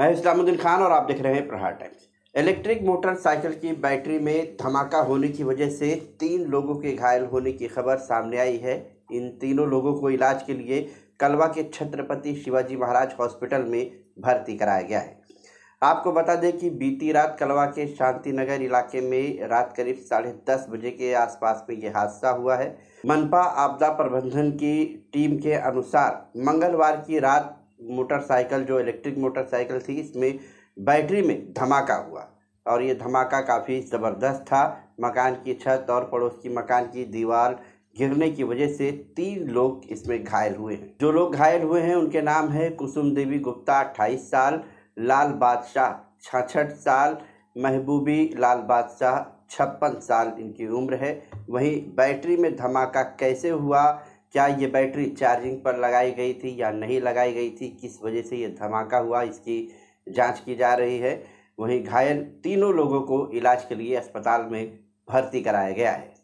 मैं इस्लामुद्दीन खान और आप देख रहे हैं प्रहार टाइम्स इलेक्ट्रिक मोटरसाइकिल की बैटरी में धमाका होने की वजह से तीन लोगों के घायल होने की खबर सामने आई है इन तीनों लोगों को इलाज के लिए कलवा के छत्रपति शिवाजी महाराज हॉस्पिटल में भर्ती कराया गया है आपको बता दें कि बीती रात कलवा के शांति नगर इलाके में रात करीब साढ़े दस बजे के आसपास में यह हादसा हुआ है मनपा आपदा प्रबंधन की टीम के अनुसार मंगलवार की रात मोटरसाइकिल जो इलेक्ट्रिक मोटरसाइकिल थी इसमें बैटरी में धमाका हुआ और ये धमाका काफ़ी ज़बरदस्त था मकान की छत और पड़ोस की मकान की दीवार गिरने की वजह से तीन लोग इसमें घायल हुए हैं जो लोग घायल हुए हैं उनके नाम है कुसुम देवी गुप्ता अट्ठाईस साल लाल बादशाह छाछठ साल महबूबी लाल बादशाह छप्पन साल इनकी उम्र है वहीं बैटरी में धमाका कैसे हुआ क्या ये बैटरी चार्जिंग पर लगाई गई थी या नहीं लगाई गई थी किस वजह से ये धमाका हुआ इसकी जांच की जा रही है वहीं घायल तीनों लोगों को इलाज के लिए अस्पताल में भर्ती कराया गया है